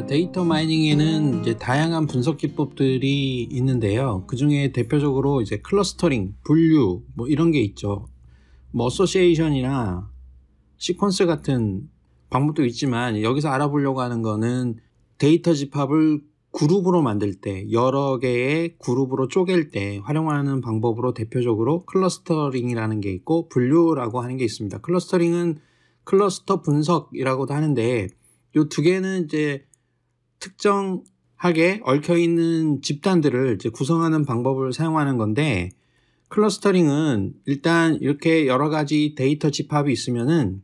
그 데이터 마이닝에는 이제 다양한 분석 기법들이 있는데요. 그 중에 대표적으로 이제 클러스터링, 분류 뭐 이런 게 있죠. 뭐 어소시에이션이나 시퀀스 같은 방법도 있지만 여기서 알아보려고 하는 거는 데이터 집합을 그룹으로 만들 때 여러 개의 그룹으로 쪼갤 때 활용하는 방법으로 대표적으로 클러스터링이라는 게 있고 분류라고 하는 게 있습니다. 클러스터링은 클러스터 분석이라고도 하는데 이 두 개는 이제 특정하게 얽혀 있는 집단들을 구성하는 방법을 사용하는 건데 클러스터링은 일단 이렇게 여러 가지 데이터 집합이 있으면은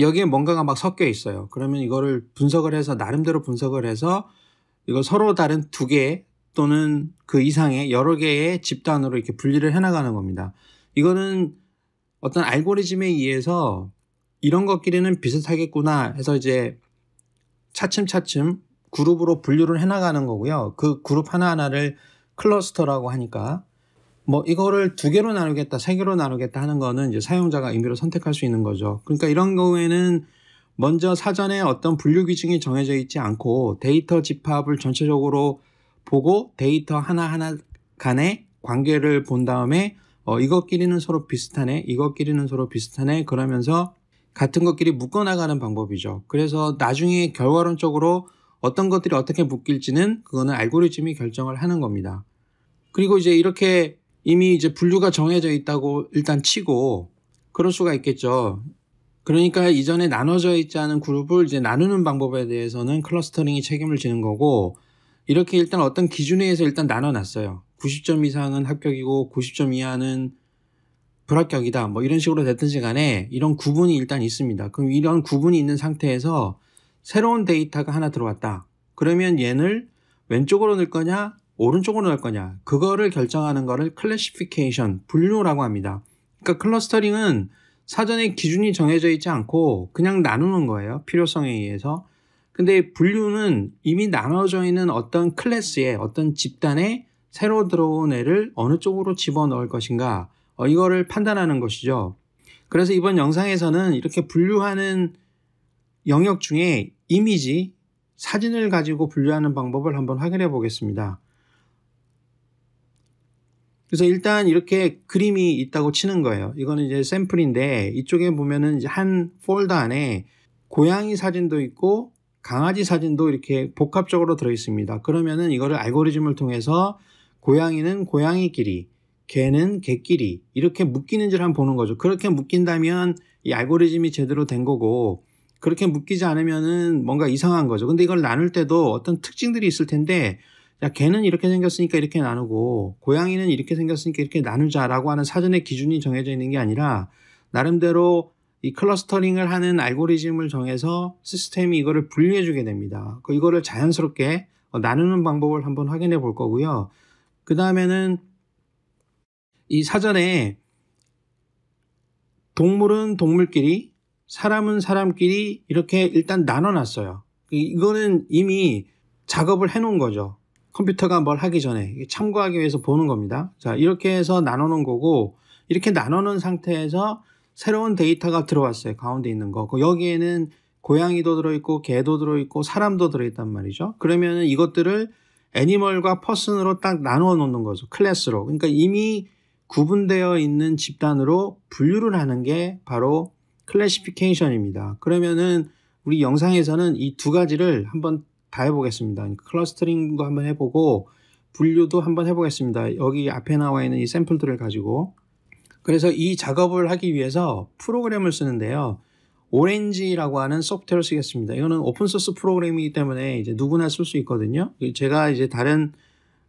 여기에 뭔가가 막 섞여 있어요. 그러면 이거를 분석을 해서 나름대로 분석을 해서 이거 서로 다른 두 개 또는 그 이상의 여러 개의 집단으로 이렇게 분리를 해나가는 겁니다. 이거는 어떤 알고리즘에 의해서 이런 것끼리는 비슷하겠구나 해서 이제 차츰차츰 그룹으로 분류를 해나가는 거고요. 그 그룹 하나하나를 클러스터라고 하니까 뭐 이거를 두 개로 나누겠다, 세 개로 나누겠다 하는 거는 이제 사용자가 임의로 선택할 수 있는 거죠. 그러니까 이런 경우에는 먼저 사전에 어떤 분류 기준이 정해져 있지 않고 데이터 집합을 전체적으로 보고 데이터 하나하나 간의 관계를 본 다음에 어, 이것끼리는 서로 비슷하네, 이것끼리는 서로 비슷하네 그러면서 같은 것끼리 묶어나가는 방법이죠. 그래서 나중에 결과론적으로 어떤 것들이 어떻게 묶일지는 그거는 알고리즘이 결정을 하는 겁니다. 그리고 이제 이렇게 이미 이제 분류가 정해져 있다고 일단 치고 그럴 수가 있겠죠. 그러니까 이전에 나눠져 있지 않은 그룹을 이제 나누는 방법에 대해서는 클러스터링이 책임을 지는 거고 이렇게 일단 어떤 기준에 의해서 일단 나눠놨어요. 90점 이상은 합격이고 90점 이하는 불합격이다. 뭐 이런 식으로 됐든지 간에 이런 구분이 일단 있습니다. 그럼 이런 구분이 있는 상태에서 새로운 데이터가 하나 들어왔다. 그러면 얘를 왼쪽으로 넣을 거냐, 오른쪽으로 넣을 거냐, 그거를 결정하는 거를 클래시피케이션, 분류라고 합니다. 그러니까 클러스터링은 사전에 기준이 정해져 있지 않고 그냥 나누는 거예요. 필요성에 의해서. 근데 분류는 이미 나눠져 있는 어떤 클래스에 어떤 집단에 새로 들어온 애를 어느 쪽으로 집어넣을 것인가, 어, 이거를 판단하는 것이죠. 그래서 이번 영상에서는 이렇게 분류하는 영역 중에 이미지, 사진을 가지고 분류하는 방법을 한번 확인해 보겠습니다. 그래서 일단 이렇게 그림이 있다고 치는 거예요. 이거는 이제 샘플인데 이쪽에 보면은 한 폴더 안에 고양이 사진도 있고 강아지 사진도 이렇게 복합적으로 들어 있습니다. 그러면은 이거를 알고리즘을 통해서 고양이는 고양이끼리, 개는 개끼리 이렇게 묶이는지를 한번 보는 거죠. 그렇게 묶인다면 이 알고리즘이 제대로 된 거고 그렇게 묶이지 않으면은 뭔가 이상한 거죠. 근데 이걸 나눌 때도 어떤 특징들이 있을 텐데 야, 개는 이렇게 생겼으니까 이렇게 나누고, 고양이는 이렇게 생겼으니까 이렇게 나누자라고 하는 사전의 기준이 정해져 있는 게 아니라, 나름대로 이 클러스터링을 하는 알고리즘을 정해서 시스템이 이거를 분류해주게 됩니다. 그 이거를 자연스럽게 나누는 방법을 한번 확인해 볼 거고요. 그 다음에는 이 사전에 동물은 동물끼리, 사람은 사람끼리 이렇게 일단 나눠놨어요. 이거는 이미 작업을 해놓은 거죠. 컴퓨터가 뭘 하기 전에 참고하기 위해서 보는 겁니다. 자, 이렇게 해서 나눠놓은 거고, 이렇게 나눠놓은 상태에서 새로운 데이터가 들어왔어요. 가운데 있는 거. 그 여기에는 고양이도 들어있고, 개도 들어있고, 사람도 들어있단 말이죠. 그러면 이것들을 애니멀과 퍼슨으로 딱 나누어 놓는 거죠. 클래스로. 그러니까 이미 구분되어 있는 집단으로 분류를 하는 게 바로 클래시피케이션입니다. 그러면은 우리 영상에서는 이 두 가지를 한번 다 해보겠습니다. 그러니까 클러스터링도 한번 해보고 분류도 한번 해보겠습니다. 여기 앞에 나와 있는 이 샘플들을 가지고 그래서 이 작업을 하기 위해서 프로그램을 쓰는데요. 오렌지라고 하는 소프트웨어를 쓰겠습니다. 이거는 오픈소스 프로그램이기 때문에 이제 누구나 쓸 수 있거든요. 그 제가 이제 다른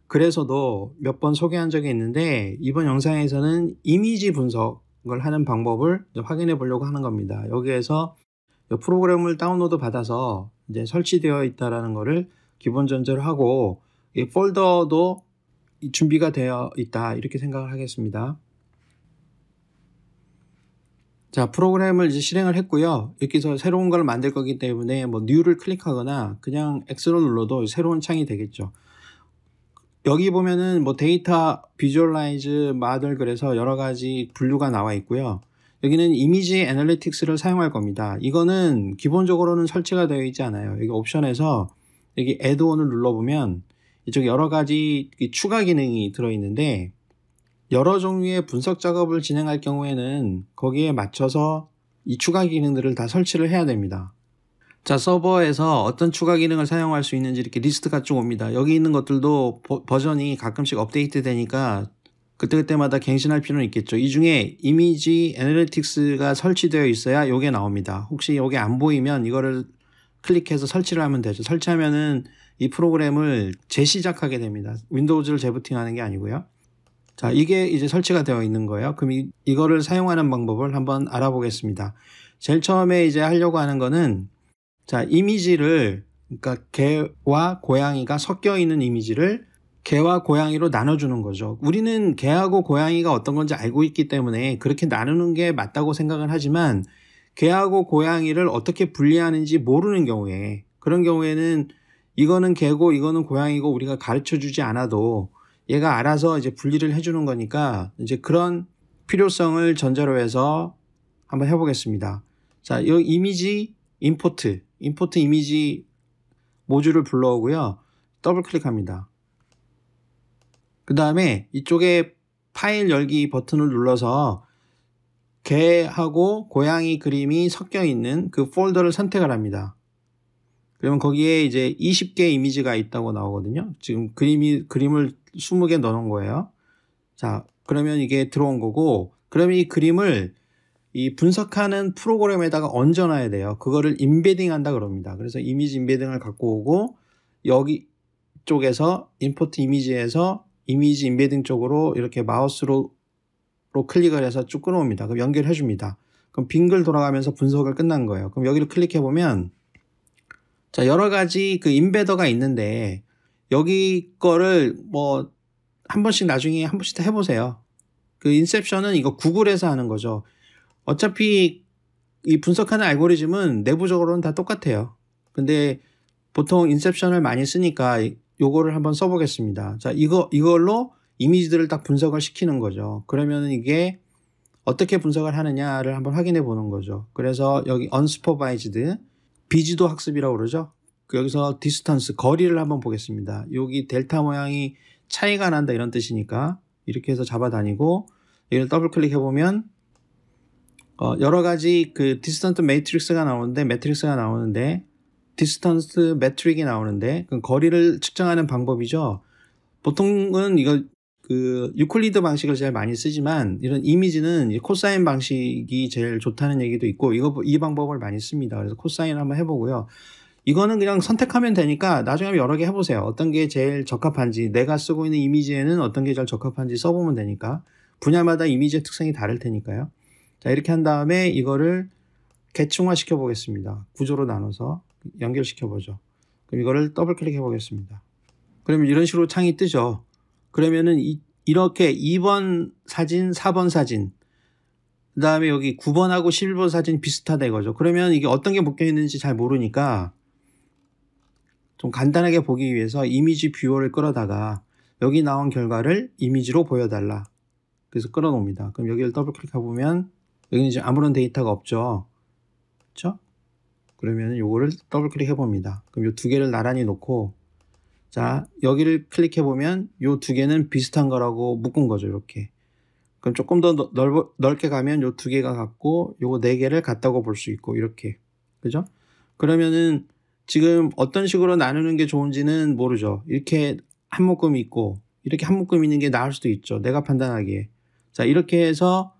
글에서도 몇 번 소개한 적이 있는데 이번 영상에서는 이미지 분석 걸 하는 방법을 확인해 보려고 하는 겁니다. 여기에서 프로그램을 다운로드 받아서 이제 설치되어 있다라는 거를 기본 전제로 하고 이 폴더도 준비가 되어 있다 이렇게 생각을 하겠습니다. 자 프로그램을 이제 실행을 했고요. 여기서 새로운 걸 만들 거기 때문에 뭐 n 를 클릭하거나 그냥 x로 눌러도 새로운 창이 되겠죠. 여기 보면은 뭐 데이터 비주얼라이즈 마들 그래서 여러 가지 분류가 나와 있고요. 여기는 이미지 애널리틱스를 사용할 겁니다. 이거는 기본적으로는 설치가 되어 있지 않아요. 여기 옵션에서 여기 a d d o n 을 눌러보면 이쪽 여러 가지 추가 기능이 들어있는데 여러 종류의 분석 작업을 진행할 경우에는 거기에 맞춰서 이 추가 기능들을 다 설치를 해야 됩니다. 자 서버에서 어떤 추가 기능을 사용할 수 있는지 이렇게 리스트가 쭉 옵니다. 여기 있는 것들도 버, 전이 가끔씩 업데이트 되니까 그때그때마다 갱신할 필요는 있겠죠. 이 중에 이미지 애널리틱스가 설치되어 있어야 요게 나옵니다. 혹시 요게 안 보이면 이거를 클릭해서 설치를 하면 되죠. 설치하면은 이 프로그램을 재시작하게 됩니다. 윈도우즈를 재부팅하는 게 아니고요. 자, 이게 이제 설치가 되어 있는 거예요. 그럼 이, 이거를 사용하는 방법을 한번 알아보겠습니다. 제일 처음에 이제 하려고 하는 거는 자, 이미지를 그러니까 개와 고양이가 섞여 있는 이미지를 개와 고양이로 나눠주는 거죠. 우리는 개하고 고양이가 어떤 건지 알고 있기 때문에 그렇게 나누는 게 맞다고 생각을 하지만 개하고 고양이를 어떻게 분리하는지 모르는 경우에 그런 경우에는 이거는 개고 이거는 고양이고 우리가 가르쳐 주지 않아도 얘가 알아서 이제 분리를 해주는 거니까 이제 그런 필요성을 전제로 해서 한번 해보겠습니다. 자, 이 이미지 임포트 임포트 이미지 모듈을 불러오고요. 더블 클릭합니다. 그 다음에 이쪽에 파일 열기 버튼을 눌러서 개하고 고양이 그림이 섞여 있는 그 폴더를 선택을 합니다. 그러면 거기에 이제 20개 이미지가 있다고 나오거든요. 지금 그림이, 그림을 20개 넣어놓은 거예요. 자, 그러면 이게 들어온 거고, 그러면 이 그림을 이 분석하는 프로그램에다가 얹어놔야 돼요. 그거를 인베딩 한다 그럽니다. 그래서 이미지 인베딩을 갖고 오고 여기 쪽에서 임포트 이미지에서 이미지 인베딩 쪽으로 이렇게 마우스로 클릭을 해서 쭉 끌어옵니다. 그럼 연결해 줍니다. 그럼 빙글 돌아가면서 분석을 끝난 거예요. 그럼 여기를 클릭해 보면 자 여러 가지 그 인베더가 있는데 여기 거를 뭐 한 번씩 나중에 한 번씩 다 해보세요. 그 인셉션은 이거 구글에서 하는 거죠. 어차피 이 분석하는 알고리즘은 내부적으로는 다 똑같아요. 근데 보통 인셉션을 많이 쓰니까 요거를 한번 써보겠습니다. 자, 이거, 이걸로 이미지들을 딱 분석을 시키는 거죠. 그러면 이게 어떻게 분석을 하느냐를 한번 확인해 보는 거죠. 그래서 여기 unsupervised, 비지도 학습이라고 그러죠. 여기서 디스턴스, 거리를 한번 보겠습니다. 여기 델타 모양이 차이가 난다 이런 뜻이니까 이렇게 해서 잡아다니고 얘를 더블 클릭해 보면 어, 여러 가지 그 디스턴트 매트릭스가 나오는데 매트릭스가 나오는데 디스턴스 매트릭이 나오는데 그 거리를 측정하는 방법이죠. 보통은 이거 그 유클리드 방식을 제일 많이 쓰지만 이런 이미지는 코사인 방식이 제일 좋다는 얘기도 있고 이거 이 방법을 많이 씁니다. 그래서 코사인 한번 해보고요. 이거는 그냥 선택하면 되니까 나중에 여러 개 해보세요. 어떤 게 제일 적합한지 내가 쓰고 있는 이미지에는 어떤 게 제일 적합한지 써보면 되니까 분야마다 이미지의 특성이 다를 테니까요. 자, 이렇게 한 다음에 이거를 계층화 시켜 보겠습니다. 구조로 나눠서 연결시켜 보죠. 그럼 이거를 더블 클릭해 보겠습니다. 그러면 이런 식으로 창이 뜨죠. 그러면은 이, 이렇게 2번 사진, 4번 사진, 그 다음에 여기 9번하고 11번 사진 비슷하다 이거죠. 그러면 이게 어떤 게 묶여 있는지 잘 모르니까 좀 간단하게 보기 위해서 이미지 뷰어를 끌어다가 여기 나온 결과를 이미지로 보여달라. 그래서 끌어놓습니다. 그럼 여기를 더블 클릭해보면 여기는 이제 아무런 데이터가 없죠. 그렇죠? 그러면 요거를 더블 클릭해 봅니다. 그럼 요 두 개를 나란히 놓고 자 여기를 클릭해 보면 요 두 개는 비슷한 거라고 묶은 거죠. 이렇게 그럼 조금 더 넓, 넓게 가면 요 두 개가 같고 요거 네 개를 같다고 볼 수 있고 이렇게 그죠? 그러면은 지금 어떤 식으로 나누는 게 좋은지는 모르죠. 이렇게 한 묶음 있고 이렇게 한 묶음 있는 게 나을 수도 있죠. 내가 판단하기에. 자, 이렇게 해서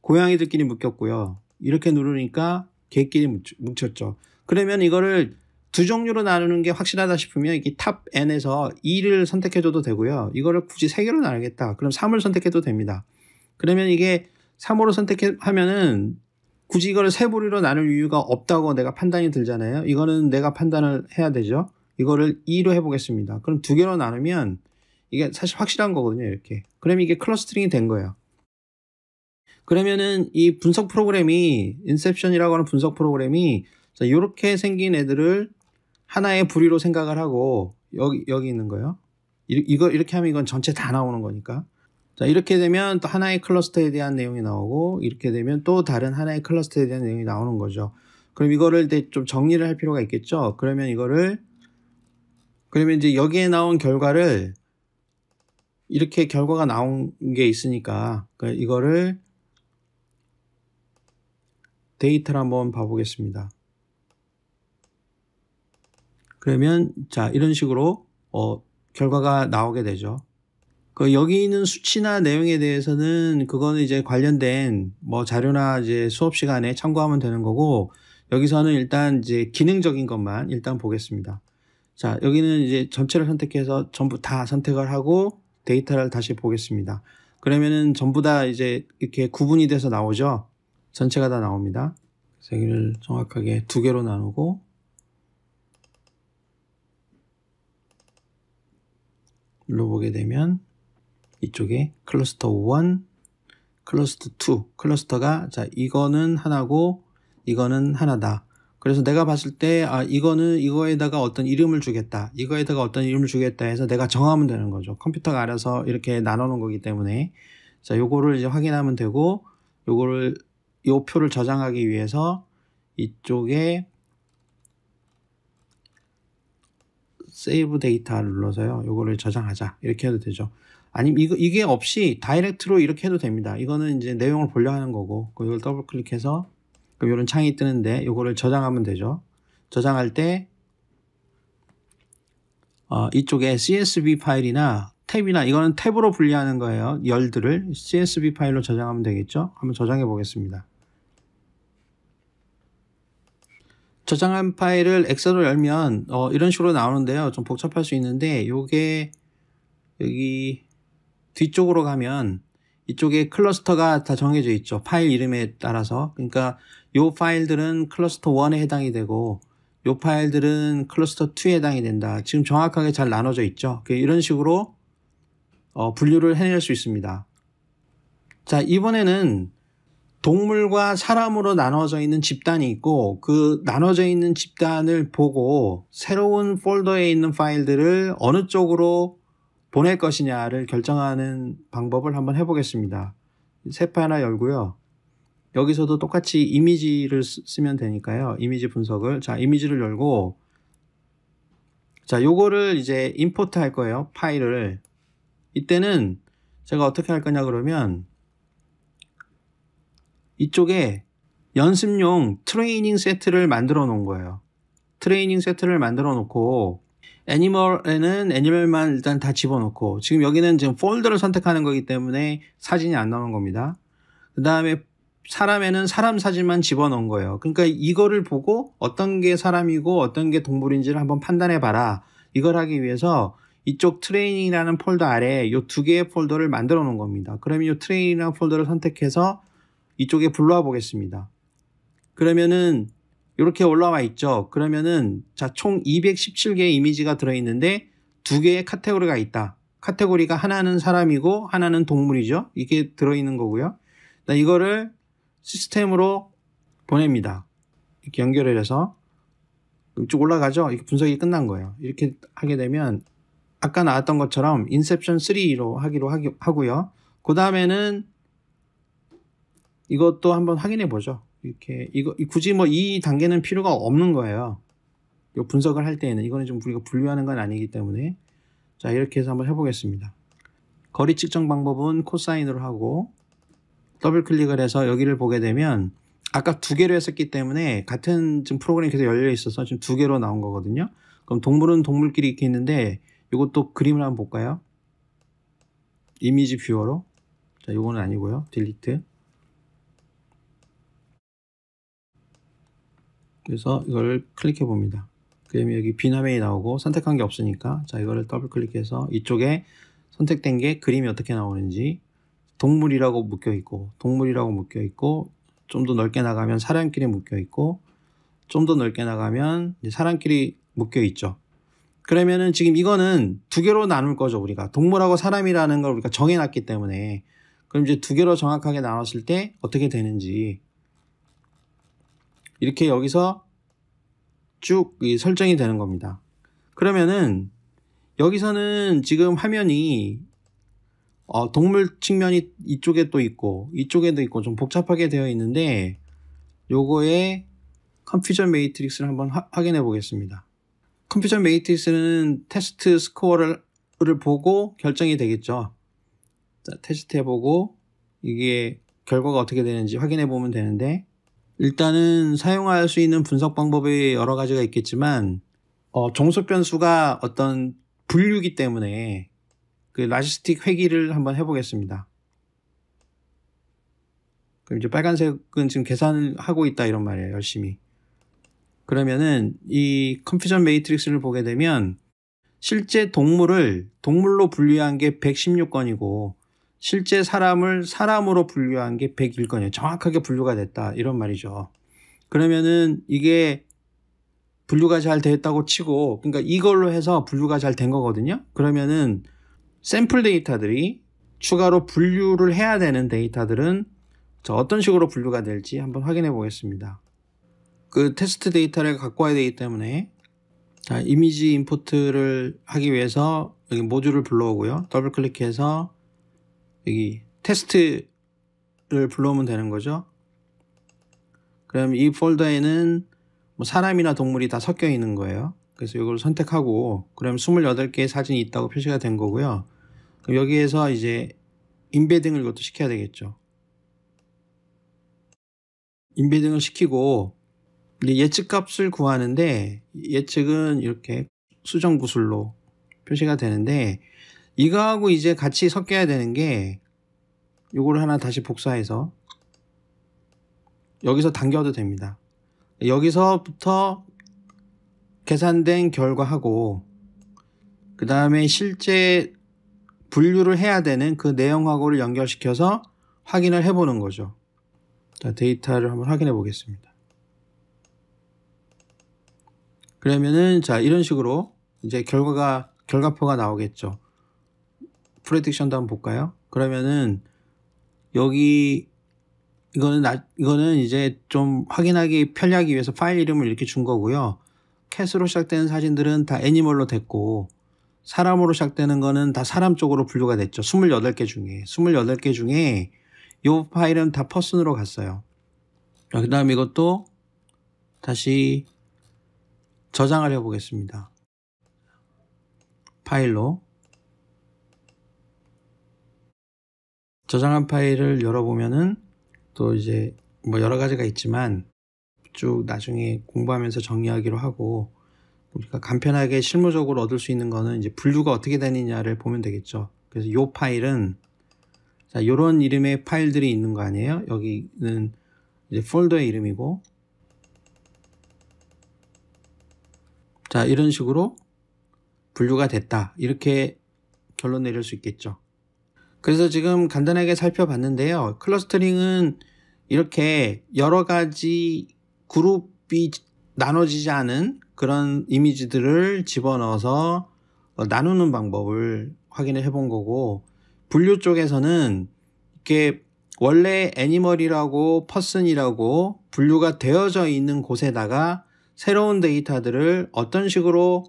고양이들끼리 묶였고요. 이렇게 누르니까 개끼리 묶쳤죠 그러면 이거를 두 종류로 나누는 게 확실하다 싶으면 이게 탑 N에서 2를 선택해줘도 되고요. 이거를 굳이 3 개로 나누겠다. 그럼 3을 선택해도 됩니다. 그러면 이게 3으로 선택하면은 굳이 이거를 세 부류로 나눌 이유가 없다고 내가 판단이 들잖아요. 이거는 내가 판단을 해야 되죠. 이거를 2로 해보겠습니다. 그럼 두 개로 나누면 이게 사실 확실한 거거든요. 이렇게. 그럼 이게 클러스트링이된 거예요. 그러면은 이 분석 프로그램이 인셉션이라고 하는 분석 프로그램이 자, 이렇게 생긴 애들을 하나의 부리로 생각을 하고 여기 여기 있는 거예요. 이거 이렇게 하면 이건 전체 다 나오는 거니까. 자, 이렇게 되면 또 하나의 클러스터에 대한 내용이 나오고 이렇게 되면 또 다른 하나의 클러스터에 대한 내용이 나오는 거죠. 그럼 이거를 좀 정리를 할 필요가 있겠죠. 그러면 이거를 그러면 이제 여기에 나온 결과를 이렇게 결과가 나온 게 있으니까 그러니까 이거를 데이터를 한번 봐보겠습니다. 그러면 자 이런 식으로 어, 결과가 나오게 되죠. 그 여기 있는 수치나 내용에 대해서는 그거는 이제 관련된 뭐 자료나 이제 수업 시간에 참고하면 되는 거고 여기서는 일단 이제 기능적인 것만 일단 보겠습니다. 자 여기는 이제 전체를 선택해서 전부 다 선택을 하고 데이터를 다시 보겠습니다. 그러면은 전부 다 이제 이렇게 구분이 돼서 나오죠. 전체가 다 나옵니다. 세기를 정확하게 두 개로 나누고 눌러보게 되면 이쪽에 클러스터 1, 클러스터 2, 클러스터가 자 이거는 하나고 이거는 하나다. 그래서 내가 봤을 때아 이거는 이거에다가 어떤 이름을 주겠다. 이거에다가 어떤 이름을 주겠다 해서 내가 정하면 되는 거죠. 컴퓨터가 알아서 이렇게 나눠 놓은 거기 때문에 자 요거를 이제 확인하면 되고 요거를 이 표를 저장하기 위해서 이쪽에 세이브 데이터를 눌러서요. 이거를 저장하자. 이렇게 해도 되죠. 아니면 이거, 이게 없이 다이렉트로 이렇게 해도 됩니다. 이거는 이제 내용을 보려 하는 거고, 이걸 더블 클릭해서, 그럼 이런 창이 뜨는데, 이거를 저장하면 되죠. 저장할 때, 어, 이쪽에 CSV 파일이나 탭이나 이거는 탭으로 분리하는 거예요. 열들을 CSV 파일로 저장하면 되겠죠. 한번 저장해 보겠습니다. 저장한 파일을 엑셀로 열면 어, 이런 식으로 나오는데요. 좀 복잡할 수 있는데 이게 여기 뒤쪽으로 가면 이쪽에 클러스터가 다 정해져 있죠. 파일 이름에 따라서. 그러니까 요 파일들은 클러스터 1에 해당이 되고 요 파일들은 클러스터 2에 해당이 된다. 지금 정확하게 잘 나눠져 있죠. 이런 식으로 어, 분류를 해낼 수 있습니다. 자, 이번에는 동물과 사람으로 나눠져 있는 집단이 있고 그 나눠져 있는 집단을 보고 새로운 폴더에 있는 파일들을 어느 쪽으로 보낼 것이냐를 결정하는 방법을 한번 해보겠습니다. 세파 하나 열고요. 여기서도 똑같이 이미지를 쓰면 되니까요. 이미지 분석을. 자, 이미지를 열고 자, 요거를 이제 임포트 할 거예요. 파일을. 이때는 제가 어떻게 할 거냐 그러면 이쪽에 연습용 트레이닝 세트를 만들어 놓은 거예요. 트레이닝 세트를 만들어 놓고 애니멀에는 애니멀만 일단 다 집어넣고 지금 여기는 지금 폴더를 선택하는 거기 때문에 사진이 안 나오는 겁니다. 그 다음에 사람에는 사람 사진만 집어넣은 거예요. 그러니까 이거를 보고 어떤 게 사람이고 어떤 게 동물인지를 한번 판단해 봐라. 이걸 하기 위해서 이쪽 트레이닝이라는 폴더 아래 이 두 개의 폴더를 만들어 놓은 겁니다. 그러면 이 트레이닝이라는 폴더를 선택해서 이쪽에 불러와 보겠습니다. 그러면은 이렇게 올라와 있죠. 그러면은 자총 217개의 이미지가 들어있는데 두 개의 카테고리가 있다. 카테고리가 하나는 사람이고 하나는 동물이죠. 이게 들어있는 거고요. 이거를 시스템으로 보냅니다. 이렇게 연결을 해서 이쪽 올라가죠. 이렇게 분석이 끝난 거예요. 이렇게 하게 되면 아까 나왔던 것처럼 인셉션 3로 하기로 하기, 하고요. 그 다음에는 이것도 한번 확인해 보죠. 이렇게 이거 굳이 뭐 이 단계는 필요가 없는 거예요. 요 분석을 할 때에는 이거는 좀 우리가 분류하는 건 아니기 때문에 자 이렇게 해서 한번 해보겠습니다. 거리 측정 방법은 코사인으로 하고 더블 클릭을 해서 여기를 보게 되면 아까 두 개로 했었기 때문에 같은 지금 프로그램이 계속 열려 있어서 지금 두 개로 나온 거거든요. 그럼 동물은 동물끼리 이렇게 있는데 이것도 그림을 한번 볼까요? 이미지 뷰어로 자, 요거는 아니고요. 딜리트 그래서 이걸 클릭해 봅니다. 그러면 여기 비나메이 나오고 선택한 게 없으니까 자 이거를 더블 클릭해서 이쪽에 선택된 게 그림이 어떻게 나오는지 동물이라고 묶여 있고 동물이라고 묶여 있고 좀 더 넓게 나가면 사람끼리 묶여 있고 좀 더 넓게 나가면 사람끼리 묶여 있죠. 그러면은 지금 이거는 두 개로 나눌 거죠, 우리가. 동물하고 사람이라는 걸 우리가 정해놨기 때문에. 그럼 이제 두 개로 정확하게 나눴을 때 어떻게 되는지. 이렇게 여기서 쭉 설정이 되는 겁니다. 그러면은 여기서는 지금 화면이 어, 동물 측면이 이쪽에 또 있고 이쪽에도 있고 좀 복잡하게 되어 있는데 요거에 컴퓨전 메이트릭스를 한번 화, 확인해 보겠습니다. 컴퓨터 메이트리스는 테스트 스코어를 보고 결정이 되겠죠. 자, 테스트 해보고 이게 결과가 어떻게 되는지 확인해 보면 되는데 일단은 사용할 수 있는 분석 방법이 여러 가지가 있겠지만 어, 종속 변수가 어떤 분류기 때문에 그 라지스틱 회귀를 한번 해보겠습니다. 그럼 이제 빨간색은 지금 계산을 하고 있다 이런 말이에요 열심히. 그러면은 이 컴퓨전 메이트릭스를 보게 되면 실제 동물을 동물로 분류한 게 116건이고 실제 사람을 사람으로 분류한 게 101건이에요. 정확하게 분류가 됐다. 이런 말이죠. 그러면은 이게 분류가 잘 됐다고 치고, 그러니까 이걸로 해서 분류가 잘 된 거거든요. 그러면은 샘플 데이터들이 추가로 분류를 해야 되는 데이터들은 어떤 식으로 분류가 될지 한번 확인해 보겠습니다. 그 테스트 데이터를 갖고 와야 되기 때문에 자, 이미지 임포트를 하기 위해서 여기 모듈을 불러오고요. 더블 클릭해서 여기 테스트를 불러오면 되는 거죠. 그럼 이 폴더에는 뭐 사람이나 동물이 다 섞여 있는 거예요. 그래서 이걸 선택하고 그럼 28개의 사진이 있다고 표시가 된 거고요. 그럼 여기에서 이제 인베딩을 이것도 시켜야 되겠죠. 인베딩을 시키고 예측값을 구하는데 예측은 이렇게 수정 구슬로 표시가 되는데 이거하고 이제 같이 섞여야 되는 게 이거를 하나 다시 복사해서 여기서 당겨도 됩니다. 여기서부터 계산된 결과하고 그 다음에 실제 분류를 해야 되는 그 내용하고를 연결시켜서 확인을 해보는 거죠. 자, 데이터를 한번 확인해 보겠습니다. 그러면은 자 이런 식으로 이제 결과가 결과표가 나오겠죠. 프레딕션도 한번 볼까요? 그러면은 여기 이거는 나, 이거는 이제 좀 확인하기 편리하기 위해서 파일 이름을 이렇게 준 거고요. 캣으로 시작되는 사진들은 다 애니멀로 됐고 사람으로 시작되는 거는 다 사람 쪽으로 분류가 됐죠. 28개 중에 28개 중에 이 파일은 다 퍼슨으로 갔어요. 그 다음 이것도 다시 저장을 해 보겠습니다. 파일로 저장한 파일을 열어보면은 또 이제 뭐 여러 가지가 있지만 쭉 나중에 공부하면서 정리하기로 하고 우리가 간편하게 실무적으로 얻을 수 있는 거는 이제 분류가 어떻게 되느냐를 보면 되겠죠. 그래서 요 파일은 자, 요런 이름의 파일들이 있는 거 아니에요? 여기는 이제 폴더의 이름이고 자, 이런 식으로 분류가 됐다. 이렇게 결론 내릴 수 있겠죠. 그래서 지금 간단하게 살펴봤는데요. 클러스터링은 이렇게 여러 가지 그룹이 나눠지지 않은 그런 이미지들을 집어넣어서 어, 나누는 방법을 확인을 해본 거고, 분류 쪽에서는 이렇게 원래 애니멀이라고 퍼슨이라고 분류가 되어져 있는 곳에다가 새로운 데이터들을 어떤 식으로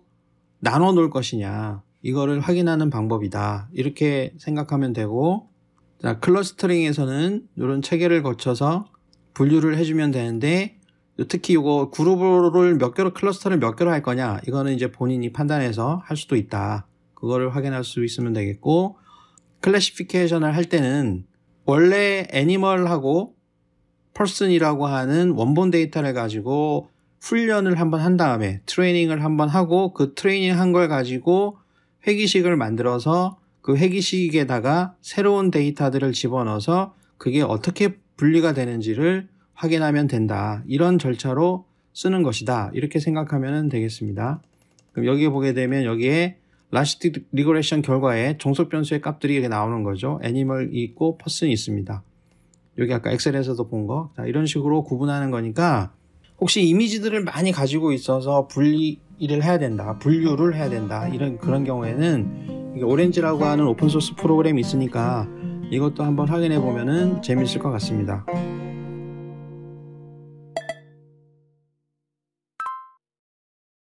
나눠 놓을 것이냐 이거를 확인하는 방법이다 이렇게 생각하면 되고 자, 클러스터링에서는 이런 체계를 거쳐서 분류를 해주면 되는데 특히 이거 그룹을 몇 개로 클러스터를 몇 개로 할 거냐 이거는 이제 본인이 판단해서 할 수도 있다 그거를 확인할 수 있으면 되겠고 클래시피케이션을 할 때는 원래 애니멀하고 퍼슨이라고 하는 원본 데이터를 가지고 훈련을 한번 한 다음에 트레이닝을 한번 하고 그 트레이닝 한 걸 가지고 회기식을 만들어서 그 회기식에다가 새로운 데이터들을 집어넣어서 그게 어떻게 분리가 되는지를 확인하면 된다. 이런 절차로 쓰는 것이다. 이렇게 생각하면 되겠습니다. 그럼 여기 에 보게 되면 여기에 라시티 리그레션 결과에 종속 변수의 값들이 나오는 거죠. 애니멀이 있고 퍼슨이 있습니다. 여기 아까 엑셀에서도 본 거. 자, 이런 식으로 구분하는 거니까 혹시 이미지들을 많이 가지고 있어서 분리를 해야 된다, 분류를 해야 된다 이런 그런 경우에는 오렌지라고 하는 오픈소스 프로그램이 있으니까 이것도 한번 확인해 보면은 재밌을 것 같습니다.